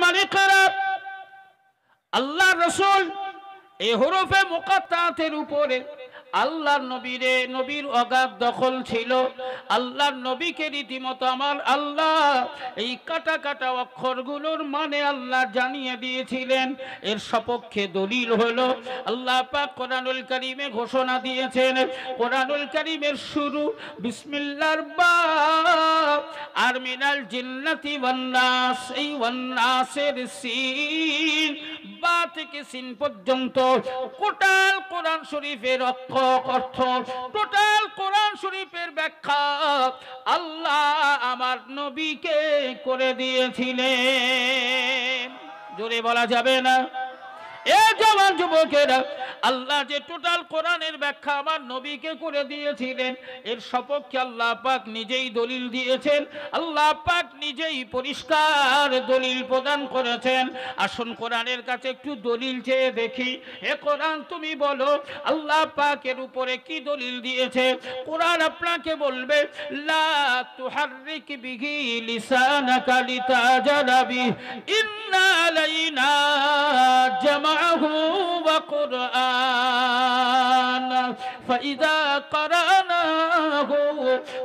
জমিনের মালিকেরা আল্লাহ রসুল এই হরফে মোকাত্তাতের উপরে আল্লাহর নবীরে নবীর অগাধ দখল ছিল আল্লাহর নবীকে রীতিমতো আমার আল্লাহ এই কাটা কাটা অক্ষরগুলোর মানে আল্লাহ জানিয়ে দিয়েছিলেন এর সপক্ষে দলিল হল আল্লাহ পাক কোরআনুল করিমে ঘোষণা দিয়েছেন কোরআনুল করিমের শুরু বিসমিল্লার বা আর মিনাল জিন্নাতি ওয়ান্নাস এই ওয়ান্নাসের সিন বা থেকে সিন পর্যন্ত কোটাল কোরআন শরীফের অক্ষর অর্থ টোটাল কোরআন শরীফের ব্যাখ্যা আল্লাহ আমার নবীকে করে দিয়েছিলেন জোরে বলা যাবে না এ জওয়ান যুবকেরা আল্লাহ যে টোটাল কোরআনের ব্যাখ্যা আমার নবীকে করে দিয়েছিলেন এর সপক্ষে আল্লাহ পাক নিজেই দলিল দিয়েছেন আল্লাহ পাক নিজেই পরিষ্কার দলিল প্রদান করেছেন আসুন কোরআনের কাছে একটু দলিল চেয়ে দেখি এ কোরআন তুমি বলো আল্লাহ পাকের উপরে কি দলিল দিয়েছে কোরআন আপনাকে বলবে লা তুহারিক বিহি ইন্না জামাহু ওয়া কোরআন فإذا قرأناه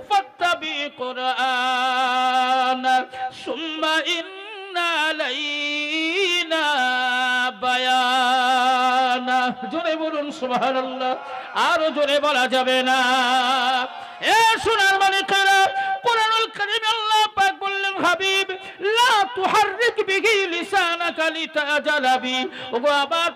فاتبع قرآن ثم إن علينا بيانا জোরে বলুন সুবহানাল্লাহ আরো জোরে বলা যাবে না এ সোনার মালিকেরা কোরআনুল করিম আল্লাহ পাক বললেন হাবিব তুহাররিক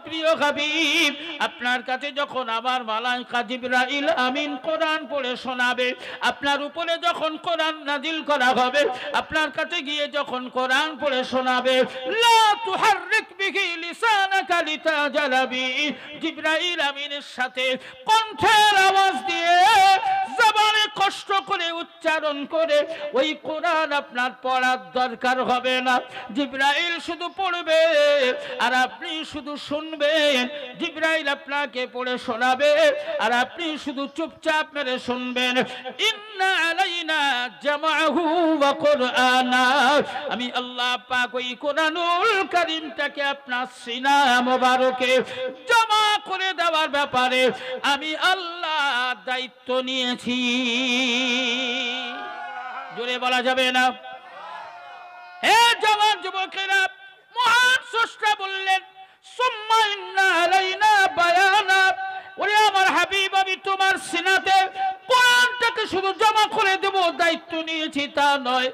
প্রিয় হাবিব আপনার কাছে যখন আমার মালাইকা জিবরাইল আমিন কোরআন পড়ে শোনাবে আপনার উপরে যখন কোরআন নাজিল করা হবে আপনার কাছে গিয়ে যখন কোরআন পড়ে শোনাবে লা তুহাররিক বিহি লিসানাকা লিতাজালাবি জিবরাইল আমিনের সাথে কণ্ঠের আওয়াজ দিয়ে জবানে কষ্ট করে উচ্চারণ করে ওই কোরআন আপনার পড়ার দরকার হবে না জিব্রাইল শুধু পড়বে আর আপনি শুধু শুনবেন জিব্রাইল আপনাকে পড়ে শোনাবে আর আপনি শুধু চুপচাপ মেরে শুনবেন ইন্না আলাইনা জামাহু ওয়া কোরআনা আমি আল্লাহ পাক ওই কোরআনুল কারীমটাকে আপনার সিনা মোবারকে জমা করে দেওয়ার ব্যাপারে আমি আল্লাহ দায়িত্ব নিয়েছি জোরে বলা যাবে না হে জওয়ান যুবকেরা মহান স্রষ্টা বললেন ওরে আমার হাবিব আমি তোমার সিনাতে কোরআনটাকে শুধু জমা করে দেব দায়িত্ব নিয়েছি তা নয়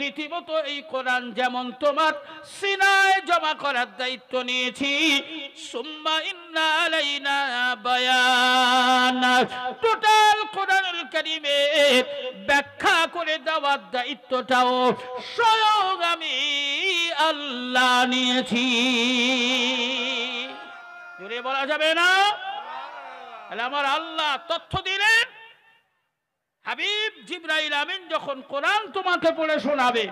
রীতিমতো এই কোরআন যেমন তোমার সিনায় জমা করার দায়িত্ব নিয়েছি টোটাল কোরআন কারিমের ব্যাখ্যা করে দেওয়ার দায়িত্বটাও স্বয়ং আমি আল্লাহ নিয়েছি জুড়ে বলা যাবে না আমার আল্লাহ তথ্য দিলেন হাবিব জিব্রাইল আমিন যখন কোরআন তোমাকে পড়ে শোনাবে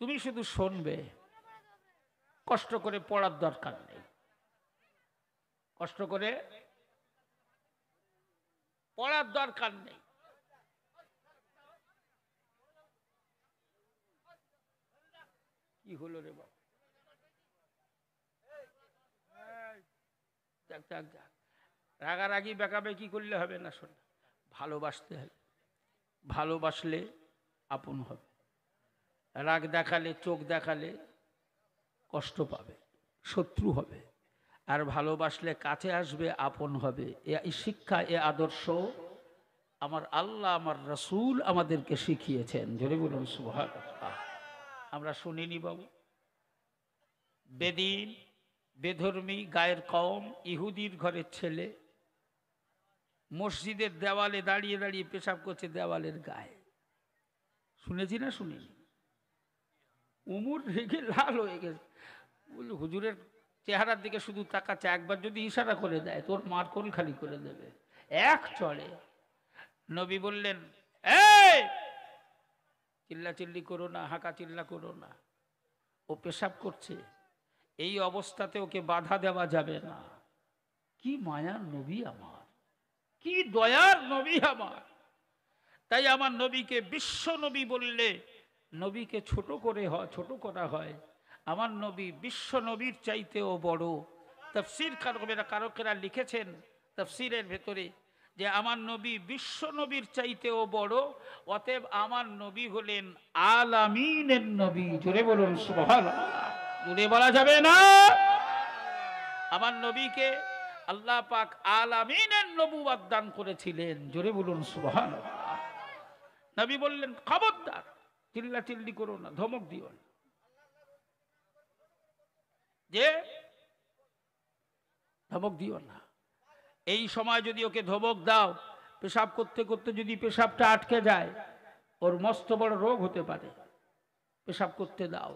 তুমি শুধু শুনবে কষ্ট করে পড়ার দরকার নেই কষ্ট করে পড়ার দরকার নেই কি হলো রে বাবা যাক যাক যাক রাগারাগি বেঁকাবেকি করলে হবে না শোনা ভালোবাসতে হবে ভালোবাসলে আপন হবে রাগ দেখালে চোখ দেখালে কষ্ট পাবে শত্রু হবে আর ভালোবাসলে কাছে আসবে আপন হবে এ শিক্ষা এ আদর্শ আমার আল্লাহ আমার রসুল আমাদেরকে শিখিয়েছেন ধরে বলুন আমরা শুনিনি বাবু বেদিন বেধর্মী গায়ের কম ইহুদির ঘরের ছেলে মসজিদের দেওয়ালে দাঁড়িয়ে দাঁড়িয়ে পেশাব করছে দেওয়ালের গায়ে শুনেছি না শুনিনি উমুর রেগে লাল হয়ে গেছে হুজুরের চেহারার দিকে শুধু তাকাচ্ছে একবার যদি ইশারা করে দেয় তোর মার কোল খালি করে দেবে এক চড়ে নবী বললেন চিল্লা চিল্লি করো না হাঁকা চিল্লা করো না ও পেশাব করছে এই অবস্থাতে ওকে বাধা দেওয়া যাবে না কি মায়ার নবী আমার কি দয়ার নবী আমার তাই আমার নবীকে বিশ্ব নবী বললে নবীকে ছোট করে হয় ছোট করা হয় আমার নবী বিশ্ব নবীর চাইতেও বড় তফসির কারকেরা কারকেরা লিখেছেন তফসিরের ভেতরে যে আমার নবী বিশ্ব নবীর চাইতেও বড় অতএব আমার নবী হলেন আলামিনের নবী জোরে বলুন জোরে বলা যাবে না আমার নবীকে আল্লাহ পাক আলামিনের নবু আদান করেছিলেন জোরে বলুন সুহান নবী বললেন খবরদার চিল্লা চিল্লি করো না ধমক দিও না যে ধমক দিও না এই সময় যদি ওকে ধমক দাও পেশাব করতে করতে যদি পেশাবটা আটকে যায় ওর মস্ত বড় রোগ হতে পারে পেশাব করতে দাও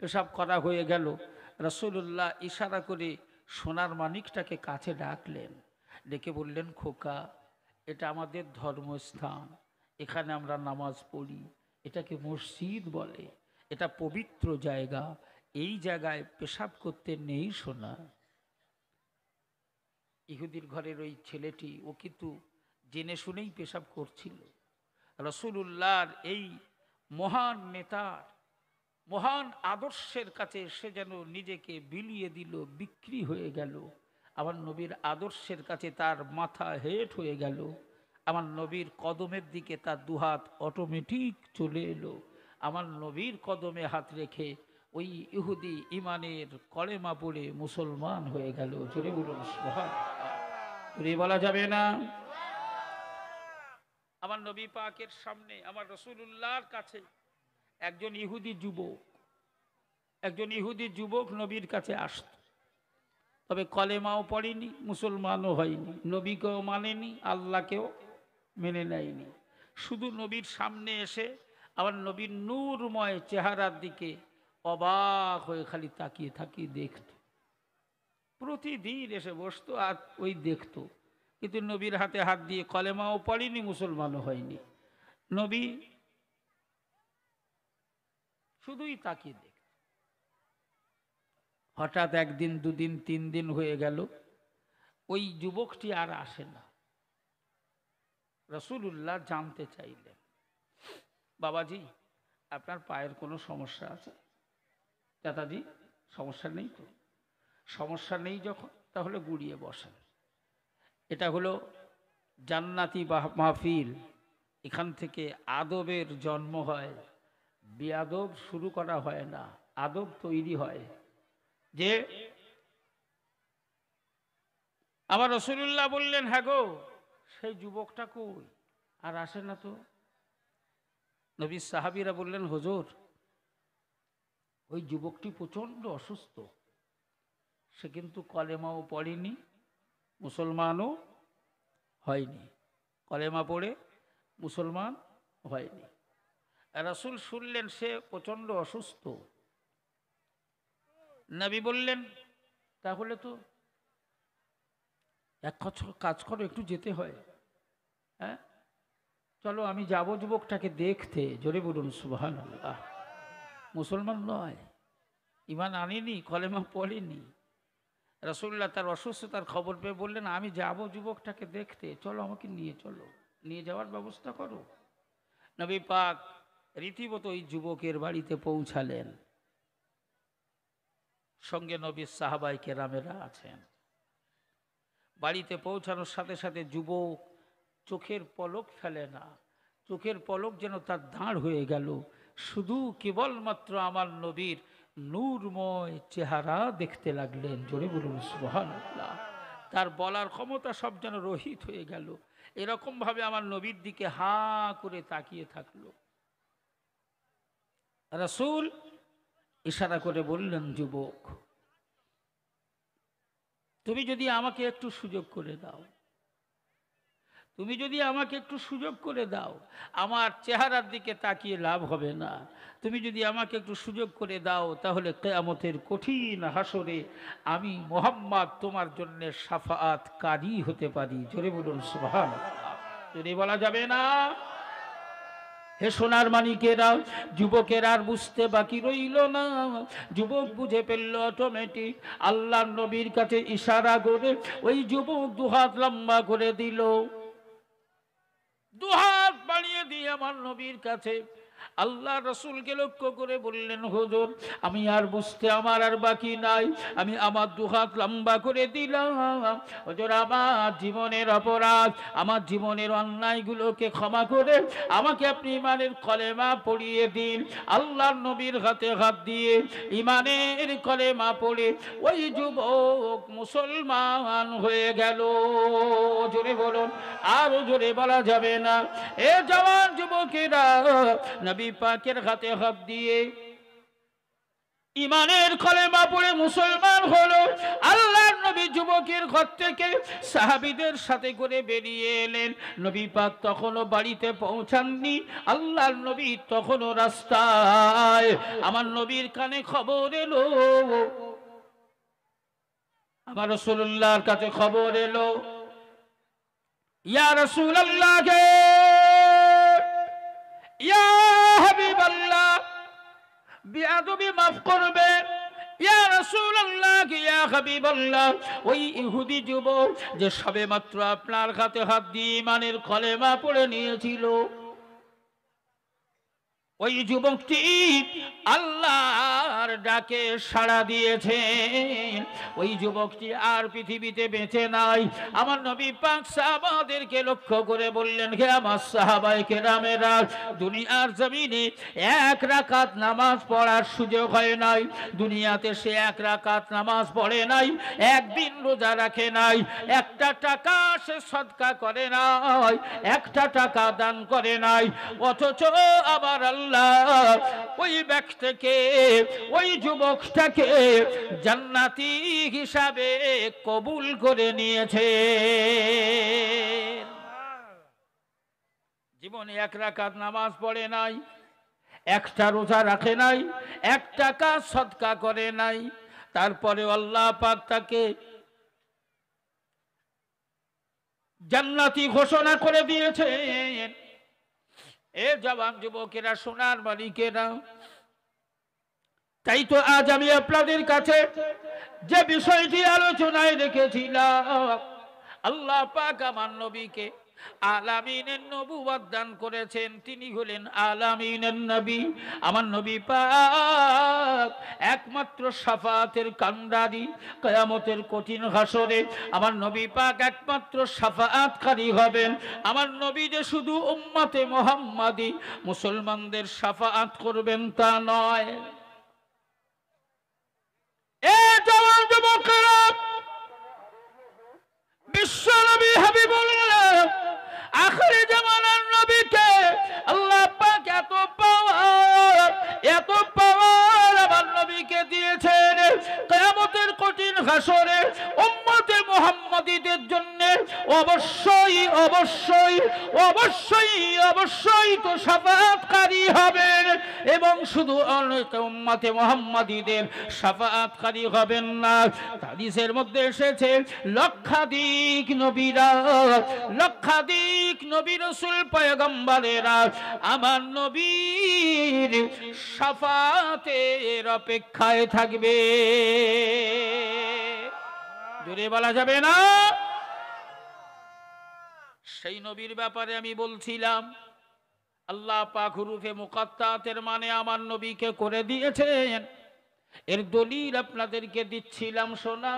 পেশাব করা হয়ে গেল রসুল্লাহ ইশারা করে সোনার মানিকটাকে কাছে ডাকলেন ডেকে বললেন খোকা এটা আমাদের ধর্মস্থান এখানে আমরা নামাজ পড়ি এটাকে মসজিদ বলে এটা পবিত্র জায়গা এই জায়গায় পেশাব করতে নেই শোনা ইহুদির ঘরের ওই ছেলেটি ও কিন্তু জেনে শুনেই পেশাব করছিল রসুলুল্লাহর এই মহান নেতার মহান আদর্শের কাছে সে যেন নিজেকে বিলিয়ে দিল বিক্রি হয়ে গেল আমার নবীর আদর্শের কাছে তার মাথা হেট হয়ে গেল আমার নবীর কদমের দিকে তার দুহাত অটোমেটিক চলে এলো আমার নবীর কদমে হাত রেখে ওই ইহুদি ইমানের কলেমা পড়ে মুসলমান হয়ে গেল জোরে বলুন জোরে বলা যাবে না আমার নবী পাকের সামনে আমার রসুল্লাহর কাছে একজন ইহুদি যুবক একজন ইহুদি যুবক নবীর কাছে আসত তবে কলেমাও পড়েনি মুসলমানও হয়নি নবীকেও মানেনি আল্লাহকেও মেনে নেয়নি শুধু নবীর সামনে এসে আবার নবীর নূরময় চেহারার দিকে অবাক হয়ে খালি তাকিয়ে থাকি দেখত প্রতিদিন এসে বসতো আর ওই দেখত কিন্তু নবীর হাতে হাত দিয়ে কলেমাও পড়েনি মুসলমানও হয়নি নবী শুধুই তাকিয়ে দেখ হঠাৎ একদিন দুদিন তিন দিন হয়ে গেল ওই যুবকটি আর আসে না রসুল্লাহ জানতে চাইলেন বাবাজি আপনার পায়ের কোনো সমস্যা আছে দাদাদি সমস্যা নেই তো সমস্যা নেই যখন তাহলে গুড়িয়ে বসেন এটা হলো জান্নাতি মাহফিল এখান থেকে আদবের জন্ম হয় বেআদব শুরু করা হয় না আদব তৈরি হয় যে আবার রসুল্লাহ বললেন হ্যাঁ গো সেই যুবকটা কই আর আসে না তো নবী সাহাবিরা বললেন হজুর ওই যুবকটি প্রচণ্ড অসুস্থ সে কিন্তু কলেমাও পড়েনি মুসলমানও হয়নি কলেমা পড়ে মুসলমান হয়নি রাসুল শুনলেন সে প্রচণ্ড অসুস্থ নাবি বললেন তাহলে তো এক কাজ করো একটু যেতে হয় হ্যাঁ চলো আমি যাবো যুবকটাকে দেখতে জোরে বলুন সুবাহ আল্লাহ মুসলমান নয় ইমান আনিনি কলেমা পড়িনি রসুল্লাহ তার অসুস্থতার খবর পেয়ে বললেন আমি যাব যুবকটাকে দেখতে চলো আমাকে নিয়ে চলো নিয়ে যাওয়ার ব্যবস্থা করো নবী পাক রীতিমতো ওই যুবকের বাড়িতে পৌঁছালেন সঙ্গে নবীর সাহাবাই কেরামেরা আছেন বাড়িতে পৌঁছানোর সাথে সাথে যুবক চোখের পলক ফেলে না চোখের পলক যেন তার দাঁড় হয়ে গেল শুধু কেবলমাত্র আমার নবীর নূরময় চেহারা দেখতে লাগলেন জোরে বলুন সুবহানাল্লাহ তার বলার ক্ষমতা সব যেন রহিত হয়ে গেল এরকমভাবে আমার নবীর দিকে হা করে তাকিয়ে থাকল রাসূল ইশারা করে বললেন যুবক তুমি যদি আমাকে একটু সুযোগ করে দাও তুমি যদি আমাকে একটু সুযোগ করে দাও আমার চেহারার দিকে তাকিয়ে লাভ হবে না তুমি যদি আমাকে একটু সুযোগ করে দাও তাহলে কেয়ামতের কঠিন হাসরে আমি মোহাম্মদ তোমার জন্য সাফাত কারি হতে পারি জোরে বলুন সুভান জোরে বলা যাবে না হে সোনার মানিকেরা যুবকের আর বুঝতে বাকি রইল না যুবক বুঝে পেলল অটোমেটিক আল্লাহ নবীর কাছে ইশারা করে ওই যুবক দুহাত লম্বা করে দিল দুহাত বাড়িয়ে দিয়ে আমার নবীর কাছে আল্লাহ রসুলকে লক্ষ্য করে বললেন হজর আমি আর বুঝতে আমার আর বাকি নাই আমি আমার দুহাত লম্বা করে দিলাম হজর আমার জীবনের অপরাধ আমার জীবনের অন্যায়গুলোকে ক্ষমা করে আমাকে আপনি ইমানের কলেমা পড়িয়ে দিন আল্লাহ নবীর হাতে হাত দিয়ে ইমানের কলেমা পড়ে ওই যুবক মুসলমান হয়ে গেল জোরে বলুন আরো জোরে বলা যাবে না এ জওয়ান যুবকেরা নবী পাকের হাতে হাত দিয়ে ইমানের খলে পড়ে মুসলমান হলো আল্লাহর নবী যুবকের ঘর থেকে সাহাবিদের সাথে করে বেরিয়ে এলেন নবী পাক তখনও বাড়িতে পৌঁছাননি আল্লাহর নবী তখনও রাস্তায় আমার নবীর কানে খবর এলো আমার রসুল্লাহর কাছে খবর এলো ইয়া রসুল্লাহকে বিয়াদবি মাফ করবে ইয়া রাসূলুল্লাহ ইয়া হাবিবাল্লাহ ওই ইহুদি যুবক যে সবেমাত্র আপনার হাতে হাত দিয়ে ইমানের কলেমা পড়ে নিয়েছিল ওই যুবকটি আল্লাহর ডাকে সাড়া দিয়েছেন ওই যুবকটি আর পৃথিবীতে বেঁচে নাই আমার নবী পাক সাহাবাদেরকে লক্ষ্য করে বললেন হে আমার সাহাবাই কেরামেরা দুনিয়ার জমিনে এক রাকাত নামাজ পড়ার সুযোগ হয় নাই দুনিয়াতে সে এক রাকাত নামাজ পড়ে নাই একদিন রোজা রাখে নাই একটা টাকা সে সদকা করে নাই একটা টাকা দান করে নাই অথচ আবার আল্লাহ আল্লাহ ওই ব্যক্তিকে ওই যুবকটাকে জান্নাতি হিসাবে কবুল করে নিয়েছে জীবনে এক রাকাত নামাজ পড়ে নাই একটা রোজা রাখে নাই এক টাকা সৎকা করে নাই তারপরে আল্লাহ পাক তাকে জান্নাতি ঘোষণা করে দিয়েছেন এ জবান যুবকেরা সোনার মালিকেরা তাই তো আজ আমি আপনাদের কাছে যে বিষয়টি আলোচনায় রেখেছিলাম আল্লাহ পাক আমার নবীকে আলামিনের নবু দান করেছেন তিনি হলেন আলামিনের নবী আমার নবী পা একমাত্র সাফাতের কান্দারি কয়ামতের কঠিন হাসরে আমার নবী পাক একমাত্র সাফাতকারী হবেন আমার নবী যে শুধু উম্মাতে মোহাম্মাদি মুসলমানদের সাফাত করবেন তা নয় এ জওয়ান হাবিবুল্লাহ আখরি জামানার আসরে উম্মতে মোহাম্মদীদের জন্য অবশ্যই অবশ্যই অবশ্যই অবশ্যই তো সাফাতকারী হবেন এবং শুধু অনেক উম্মতে মোহাম্মদীদের সাফাতকারী হবেন না তাদিসের মধ্যে এসেছে লক্ষাধিক নবীরা লক্ষাধিক নবীর রসুল পয়গম্বরেরা আমার নবীর সাফাতের অপেক্ষায় থাকবে জোরে বলা যাবে না সেই নবীর ব্যাপারে আমি বলছিলাম আল্লাহ পাক হুরুফে মুকাত্তাতের মানে আমার নবীকে করে দিয়েছেন এর দলিল আপনাদেরকে দিচ্ছিলাম শোনা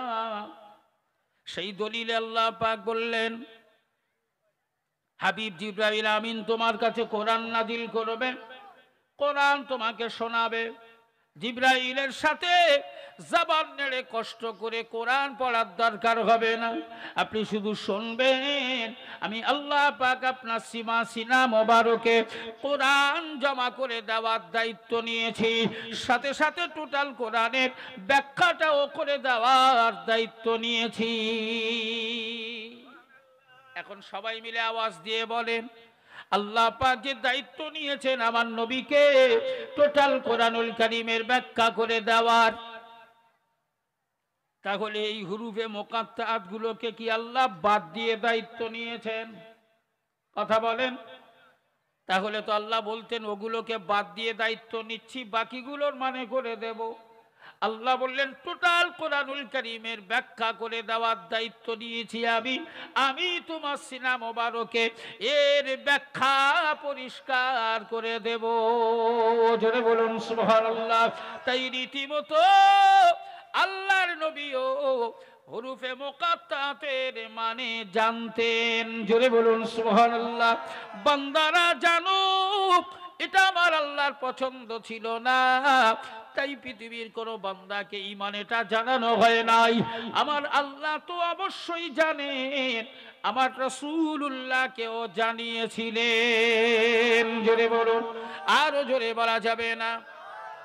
সেই দলিলে আল্লাহ পাক বললেন হাবিব জিব্রাহিল আমিন তোমার কাছে কোরআন নাদিল করবে কোরআন তোমাকে শোনাবে জিব্রাইলের সাথে জবান নেড়ে কষ্ট করে কোরআন পড়ার দরকার হবে না আপনি শুধু শুনবেন আমি আল্লাহ পাক আপনার সীমা সিনা মোবারকে কোরআন জমা করে দেওয়ার দায়িত্ব নিয়েছি সাথে সাথে টোটাল কোরআনের ব্যাখ্যাটাও করে দেওয়ার দায়িত্ব নিয়েছি এখন সবাই মিলে আওয়াজ দিয়ে বলেন আল্লাহ পাকের দায়িত্ব নিয়েছেন আমার নবীকে টোটাল কোরআনুল কারিমের ব্যাখ্যা করে দেওয়ার তাহলে এই হুরুফে মোকাত্তাত গুলোকে কি আল্লাহ বাদ দিয়ে দায়িত্ব নিয়েছেন কথা বলেন তাহলে তো আল্লাহ বলতেন ওগুলোকে বাদ দিয়ে দায়িত্ব নিচ্ছি বাকিগুলোর মানে করে দেব আল্লাহ বললেন টোটাল কোরআনুল করিমের ব্যাখ্যা করে দেওয়ার দায়িত্ব নিয়েছি আমি আমি তোমার সিনা মোবারকে এর ব্যাখ্যা পরিষ্কার করে দেব জোরে বলুন আল্লাহ তাই রীতিমতো আল্লাহর নবীও হরুফে মোকাতের মানে জানতেন জোরে বলুন আল্লাহ বান্দারা জানুক এটা আমার আল্লাহর পছন্দ ছিল না তাই পৃথিবীর কোন ইমান ইমানেটা জানানো হয় নাই আমার আল্লাহ তো অবশ্যই জানেন আমার রসুল্লাহকেও জানিয়েছিলেন জোরে বলুন আরো জোরে বলা যাবে না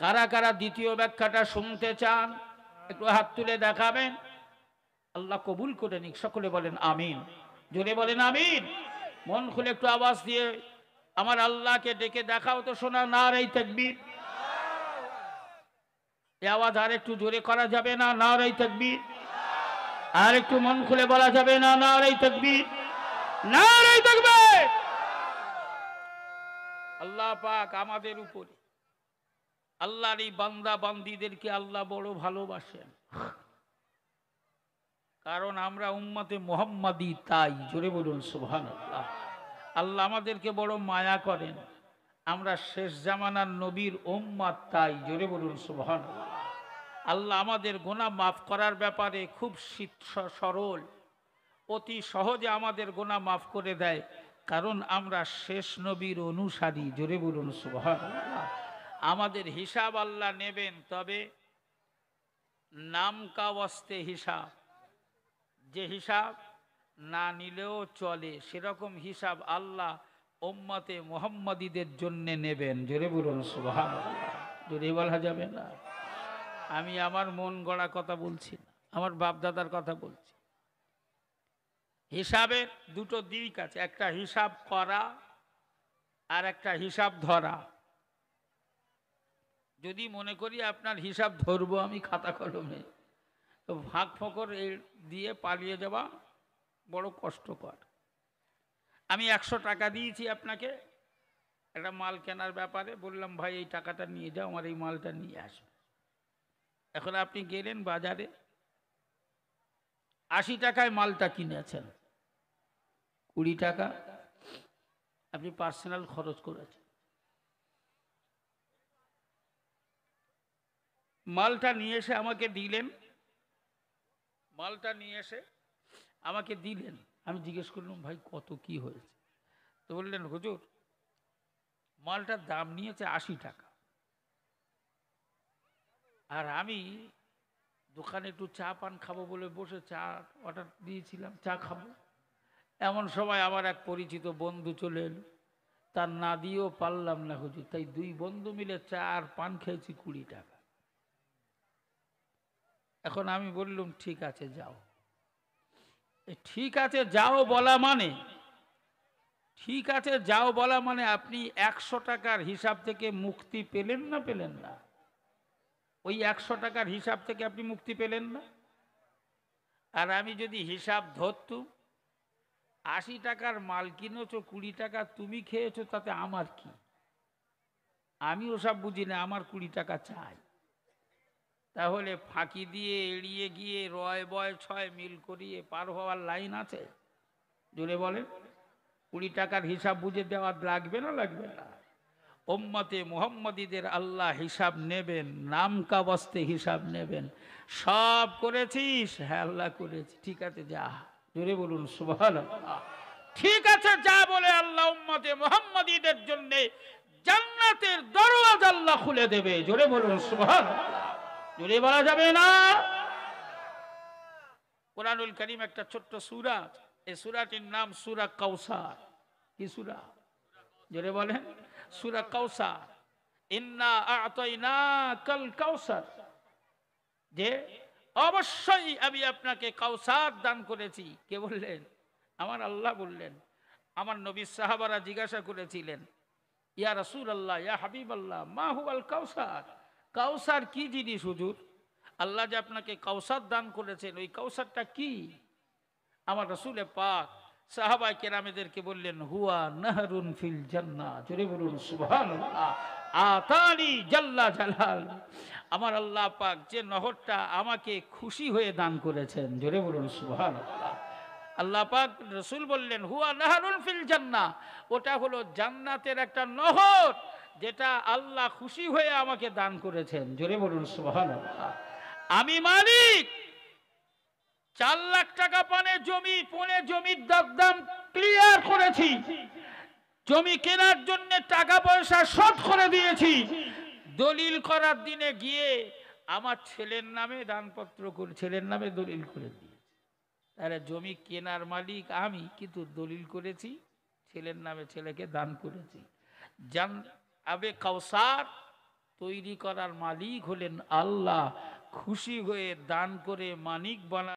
কারা কারা দ্বিতীয় ব্যাখ্যাটা শুনতে চান একটু হাত তুলে দেখাবেন আল্লাহ কবুল করে নিক সকলে বলেন আমিন জোরে বলেন আমিন মন খুলে একটু আওয়াজ দিয়ে আমার আল্লাহকে ডেকে দেখাও তো শোনা না রে তাকবীর এই আওয়াজ আর একটু জোরে করা যাবে না না রে তাকবীর আর একটু মন খুলে বলা যাবে না না রে তাকবীর না রে তাকবীর আল্লাহ পাক আমাদের উপরে আল্লাহর এই বান্দা বান্দিদেরকে আল্লাহ বড় ভালোবাসেন কারণ আমরা উম্মাতে মোহাম্মদি তাই জোরে বলুন সোহান আল্লাহ আল্লাহ আমাদেরকে বড় মায়া করেন আমরা শেষ জামানার নবীর উম্মাদ তাই জোরে বলুন সোহান আল্লাহ আমাদের গোনা মাফ করার ব্যাপারে খুব শীত সরল অতি সহজে আমাদের গোনা মাফ করে দেয় কারণ আমরা শেষ নবীর অনুসারী জোরে বলুন সোহান আল্লাহ আমাদের হিসাব আল্লাহ নেবেন তবে নামকাবস্তে হিসাব যে হিসাব না নিলেও চলে সেরকম হিসাব আল্লাহ ওম্মতে মোহাম্মদীদের জন্য নেবেন জোরে বলুন সুভান জোরে বলা যাবে না আমি আমার মন গড়া কথা বলছি না আমার বাপদাদার কথা বলছি হিসাবের দুটো দিক আছে একটা হিসাব করা আর একটা হিসাব ধরা যদি মনে করি আপনার হিসাব ধরবো আমি খাতা কলমে তো ফাঁক ফোঁকর দিয়ে পালিয়ে যাওয়া বড় কষ্টকর আমি একশো টাকা দিয়েছি আপনাকে একটা মাল কেনার ব্যাপারে বললাম ভাই এই টাকাটা নিয়ে যাও আমার এই মালটা নিয়ে আসবে এখন আপনি গেলেন বাজারে আশি টাকায় মালটা কিনেছেন কুড়ি টাকা আপনি পার্সোনাল খরচ করেছেন মালটা নিয়ে এসে আমাকে দিলেন মালটা নিয়ে এসে আমাকে দিলেন আমি জিজ্ঞেস করলাম ভাই কত কি হয়েছে তো বললেন হুজুর মালটার দাম নিয়েছে আশি টাকা আর আমি দোকানে একটু চা পান খাবো বলে বসে চা অর্ডার দিয়েছিলাম চা খাবো এমন সময় আমার এক পরিচিত বন্ধু চলে এলো তার না দিয়েও পারলাম না হুজুর তাই দুই বন্ধু মিলে চা আর পান খেয়েছি কুড়ি টাকা এখন আমি বললুম ঠিক আছে যাও ঠিক আছে যাও বলা মানে ঠিক আছে যাও বলা মানে আপনি একশো টাকার হিসাব থেকে মুক্তি পেলেন না পেলেন না ওই একশো টাকার হিসাব থেকে আপনি মুক্তি পেলেন না আর আমি যদি হিসাব ধরতুম আশি টাকার মাল কিনেছো কুড়ি টাকা তুমি খেয়েছো তাতে আমার কি আমি ওসব বুঝি না আমার কুড়ি টাকা চাই তাহলে ফাঁকি দিয়ে এড়িয়ে গিয়ে রয় বয় ছয় মিল করিয়ে পার হওয়ার লাইন আছে জোরে বলেন কুড়ি টাকার হিসাব বুঝে দেওয়া লাগবে না লাগবে না ওম্মতে মোহাম্মদীদের আল্লাহ হিসাব নেবেন নাম কাবস্তে হিসাব নেবেন সব করেছিস হ্যাঁ আল্লাহ করেছি ঠিক আছে যা জোরে বলুন সুবাহ ঠিক আছে যা বলে আল্লাহ উম্মতে মোহাম্মদীদের জন্যে জান্নাতের দরওয়াজ আল্লাহ খুলে দেবে জোরে বলুন সুবহানাল্লাহ জোরে বলা যাবে না কোরআনুল করিম একটা ছোট্ট সুরা এই সুরাটির নাম সুরা কৌসার কি সুরা জোরে বলেন সুরা কৌসার ইন্না কাল কৌসার যে অবশ্যই আমি আপনাকে কাউসার দান করেছি কে বললেন আমার আল্লাহ বললেন আমার নবী সাহাবারা জিজ্ঞাসা করেছিলেন ইয়া রসুল আল্লাহ ইয়া হাবিব আল্লাহ মাহু আল কাউসার কি জিনিস হুজুর আল্লাহ যে আপনাকে কাউসার দান করেছেন ওই কাউসারটা কি আমার রসুলে পাক সাহাবাই কেরামেদেরকে বললেন হুয়া নাহরুন ফিল জান্না জোরে বলুন সুবহানাল্লাহ আতানি জাল্লা জালাল আমার আল্লাহ পাক যে নহরটা আমাকে খুশি হয়ে দান করেছেন জোরে বলুন সুবহানাল্লাহ আল্লাহ পাক রসুল বললেন হুয়া নাহারুল ফিল জান্না ওটা হলো জান্নাতের একটা নহর যেটা আল্লাহ খুশি হয়ে আমাকে দান করেছেন জোরে বলুন সুহান আমি মালিক চার লাখ টাকা পানে জমি পনে জমির দাম ক্লিয়ার করেছি জমি কেনার জন্য টাকা পয়সা শোধ করে দিয়েছি দলিল করার দিনে গিয়ে আমার ছেলের নামে দানপত্র ছেলের নামে দলিল করে তাহলে জমি কেনার মালিক আমি কিন্তু দলিল করেছি ছেলের নামে ছেলেকে দান করেছি জান আবে কাউসার তৈরি করার মালিক হলেন আল্লাহ খুশি হয়ে দান করে মানিক বানা